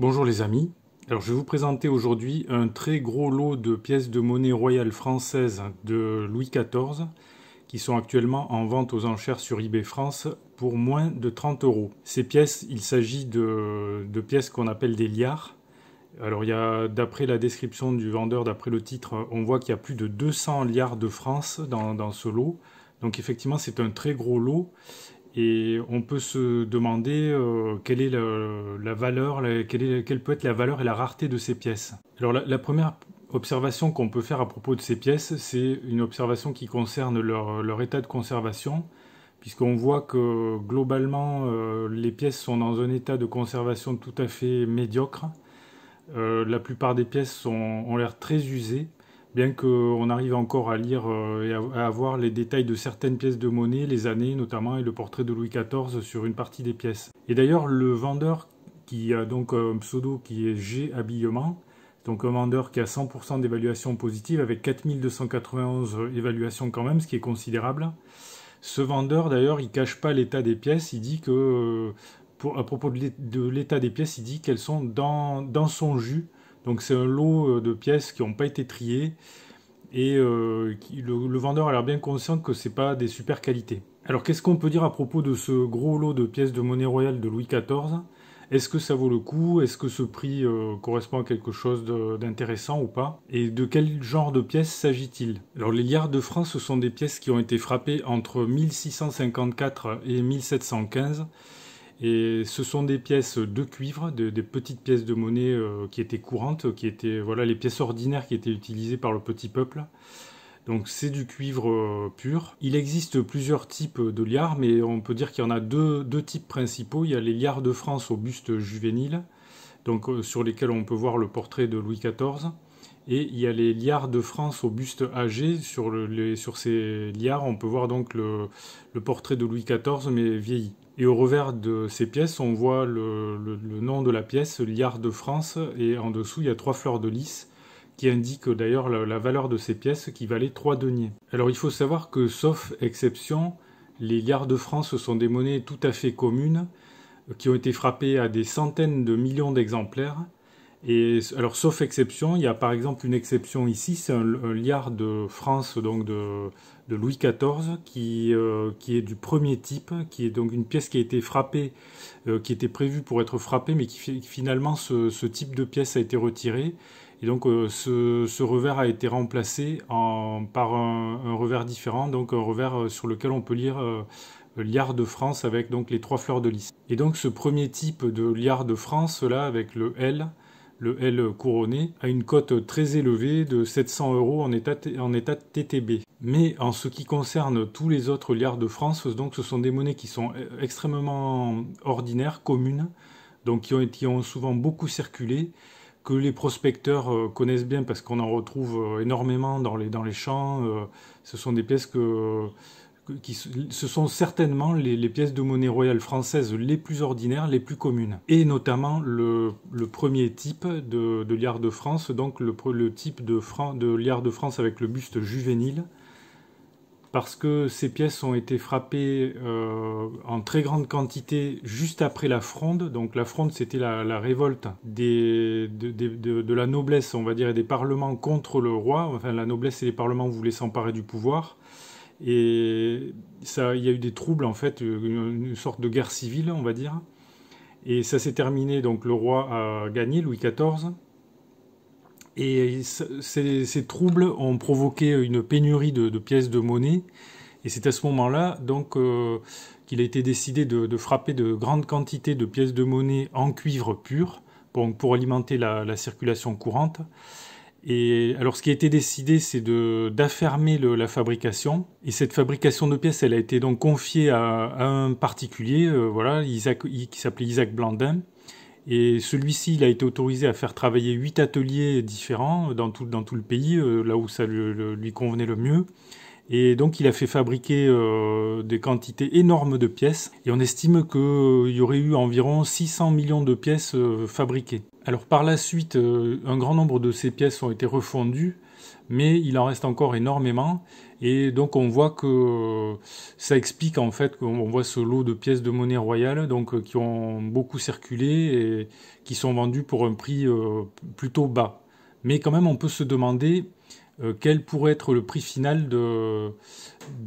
Bonjour les amis, alors je vais vous présenter aujourd'hui un très gros lot de pièces de monnaie royale française de Louis XIV qui sont actuellement en vente aux enchères sur eBay France pour moins de 30 euros. Ces pièces, il s'agit de, pièces qu'on appelle des liards. Alors il y a, d'après la description du vendeur, d'après le titre, on voit qu'il y a plus de 200 liards de France dans, dans ce lot. Donc effectivement c'est un très gros lot et on peut se demander euh, quelle est la, valeur, quelle, peut être la valeur et la rareté de ces pièces. Alors la, première observation qu'on peut faire à propos de ces pièces, c'est une observation qui concerne leur, état de conservation, puisqu'on voit que globalement euh, les pièces sont dans un état de conservation tout à fait médiocre. Euh, la plupart des pièces ont l'air très usées bien qu'on arrive encore à lire euh, et à avoir les détails de certaines pièces de monnaie, les années notamment, et le portrait de Louis XIV sur une partie des pièces. Et d'ailleurs, le vendeur qui a donc un pseudo qui est G Habillement, donc un vendeur qui a 100% d'évaluation positive avec 4291 évaluations quand même, ce qui est considérable. Ce vendeur d'ailleurs, il cache pas l'état des pièces, il dit que, euh, pour, à propos de l'état des pièces, il dit qu'elles sont dans, dans son jus, donc c'est un lot euh, de pièces qui n'ont pas été triées et euh, le, vendeur a l'air bien conscient que ce n'est pas des super qualités. Alors qu'est-ce qu'on peut dire à propos de ce gros lot de pièces de monnaie royale de Louis XIV Est-ce que ça vaut le coup Est-ce que ce prix euh, correspond à quelque chose d'intéressant ou pas Et de quel genre de pièces s'agit-il Alors les liards de France, ce sont des pièces qui ont été frappées entre 1654 et 1715 et ce sont des pièces de cuivre, des petites pièces de monnaie euh, qui étaient courantes, qui étaient voilà les pièces ordinaires qui étaient utilisées par le petit peuple. Donc c'est du cuivre euh, pur. Il existe plusieurs types de liards, mais on peut dire qu'il y en a deux, types principaux. Il y a les liards de France au buste juvénile, euh, sur lesquels on peut voir le portrait de Louis XIV. Et il y a les liards de France au buste âgé. Sur, sur ces liards, on peut voir donc le, portrait de Louis XIV, mais vieilli. Et au revers de ces pièces, on voit le, nom de la pièce, Liard de France, et en dessous, il y a trois fleurs de lys qui indique d'ailleurs la, valeur de ces pièces qui valait 3 deniers. Alors il faut savoir que, sauf exception, les liards de France sont des monnaies tout à fait communes, qui ont été frappées à des centaines de millions d'exemplaires, alors, sauf exception, il y a par exemple une exception ici, c'est un, liard de France, donc de, Louis XIV, euh, qui, est du premier type, qui est donc une pièce qui a été frappée, euh, qui était prévue pour être frappée, mais qui finalement, ce, type de pièce a été retiré. Et donc, euh, ce, revers a été remplacé par un, un, revers différent, donc un revers sur lequel on peut lire liard de France avec donc les trois fleurs de lys. Et donc, ce premier type de liard de France, là, avec le L, le L couronné, a une cote très élevée de 700 euros en état, TTB. Mais en ce qui concerne tous les autres liards de France, donc ce sont des monnaies qui sont euh, extrêmement ordinaires, communes, donc qui ont, souvent beaucoup circulé, que les prospecteurs euh, connaissent bien parce qu'on en retrouve euh, énormément dans les, dans les champs. Ce sont des pièces que ce sont certainement les, pièces de monnaie royale française les plus ordinaires, les plus communes. Et notamment le, premier type de, liard de France, donc le, type de, de, liard de France avec le buste juvénile, parce que ces pièces ont été frappées euh, en très grande quantité juste après la fronde. Donc la fronde, c'était la, révolte de, la noblesse, on va dire, et des parlements contre le roi. Enfin, la noblesse et les parlements voulaient s'emparer du pouvoir. Et ça, il y a eu des troubles, en fait, euh, une sorte de guerre civile, on va dire. Et ça s'est terminé, donc le roi a gagné, Louis XIV. Et ces, troubles ont provoqué une pénurie de, pièces de monnaie. Et c'est à ce moment-là, donc, euh, qu'il a été décidé de, frapper de grandes quantités de pièces de monnaie en cuivre pur, pour, pour alimenter la circulation courante. Et alors, ce qui a été décidé, c'est d'affermer la fabrication. Et cette fabrication de pièces, elle a été donc confiée à, un particulier, euh, voilà, Isaac, qui s'appelait Isaac Blandin. Et celui-ci, il a été autorisé à faire travailler huit ateliers différents dans tout, dans tout le pays, euh, là où ça lui, convenait le mieux. Et donc, il a fait fabriquer euh, des quantités énormes de pièces. Et on estime qu'il y aurait eu environ 600 millions de pièces fabriquées. Alors par la suite, euh, un grand nombre de ces pièces ont été refondues, mais il en reste encore énormément. Et donc on voit que euh, ça explique en fait qu'on voit ce lot de pièces de monnaie royale donc, euh, qui ont beaucoup circulé et qui sont vendues pour un prix plutôt bas. Mais quand même on peut se demander quel pourrait être le prix final de,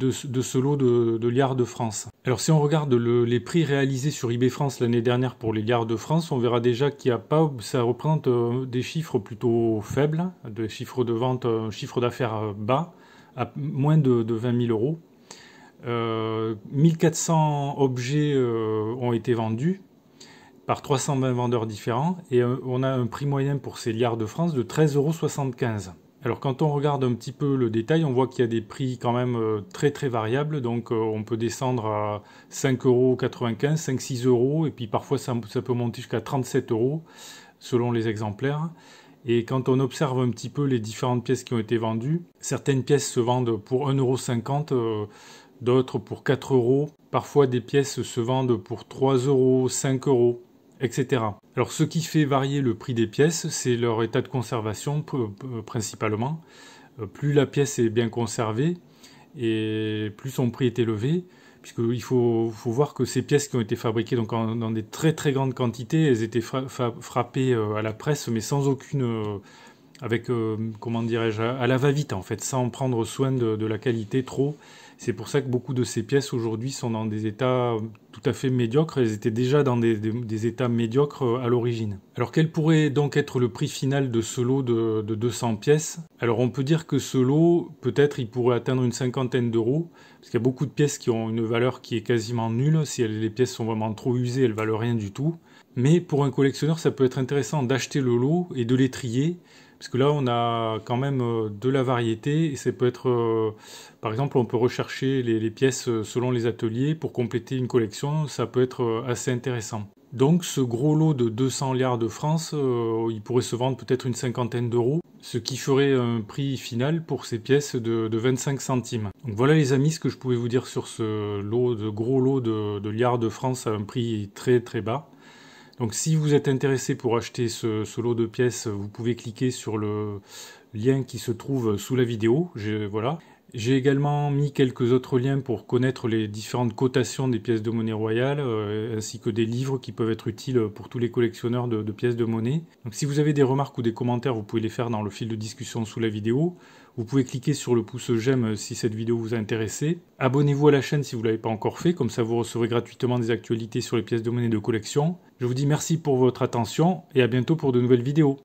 ce lot de, de liards de France. Alors si on regarde les prix réalisés sur eBay France l'année dernière pour les Liards de France, on verra déjà qu'il a pas, ça représente euh, des chiffres plutôt faibles, des chiffres de vente, un euh, chiffre d'affaires euh, bas, à moins de, 20 000 euros. Euh, 1400 objets ont été vendus par 320 vendeurs différents et on a un prix moyen pour ces Liards de France de 13,75 euros. Alors quand on regarde un petit peu le détail, on voit qu'il y a des prix quand même euh, très très variables. Donc euh, on peut descendre à 5,95€, 5,6€ euros, et puis parfois ça, peut monter jusqu'à 37 euros selon les exemplaires. Et quand on observe un petit peu les différentes pièces qui ont été vendues, certaines pièces se vendent pour 1,50€, euh, d'autres pour euros. Parfois des pièces se vendent pour 3€, euros etc. Alors ce qui fait varier le prix des pièces, c'est leur état de conservation principalement. Euh, plus la pièce est bien conservée et plus son prix est élevé, puisqu'il faut, voir que ces pièces qui ont été fabriquées donc dans des très très grandes quantités, elles étaient frappées euh, à la presse, mais sans aucune euh, avec, comment dirais-je, à la va-vite en fait, sans prendre soin de la qualité trop. C'est pour ça que beaucoup de ces pièces aujourd'hui sont dans des états tout à fait médiocres. Elles étaient déjà dans des, états médiocres euh, à l'origine. Alors quel pourrait donc être le prix final de ce lot de, 200 pièces Alors on peut dire que ce lot, peut-être, il pourrait atteindre une cinquantaine d'euros, parce qu'il y a beaucoup de pièces qui ont une valeur qui est quasiment nulle. Si les pièces sont vraiment trop usées, elles valent rien du tout. Mais pour un collectionneur, ça peut être intéressant d'acheter le lot et de les trier parce que là, on a quand même euh, de la variété. Et ça peut être, euh, par exemple, on peut rechercher les, pièces euh, selon les ateliers pour compléter une collection. Ça peut être assez intéressant. Donc, ce gros lot de 200 liards de France, il pourrait se vendre peut-être une cinquantaine d'euros, ce qui ferait un prix final pour ces pièces de, 25 centimes. Donc voilà les amis ce que je pouvais vous dire sur ce lot de gros lot de liards de France à un prix très très bas. Donc si vous êtes intéressé pour acheter ce, lot de pièces, vous pouvez cliquer sur le lien qui se trouve sous la vidéo. voilà. J'ai également mis quelques autres liens pour connaître les différentes cotations des pièces de monnaie royale, euh, ainsi que des livres qui peuvent être utiles pour tous les collectionneurs de, pièces de monnaie. Donc si vous avez des remarques ou des commentaires, vous pouvez les faire dans le fil de discussion sous la vidéo. Vous pouvez cliquer sur le pouce j'aime si cette vidéo vous a intéressé. Abonnez-vous à la chaîne si vous ne l'avez pas encore fait, comme ça vous recevrez gratuitement des actualités sur les pièces de monnaie de collection. Je vous dis merci pour votre attention et à bientôt pour de nouvelles vidéos.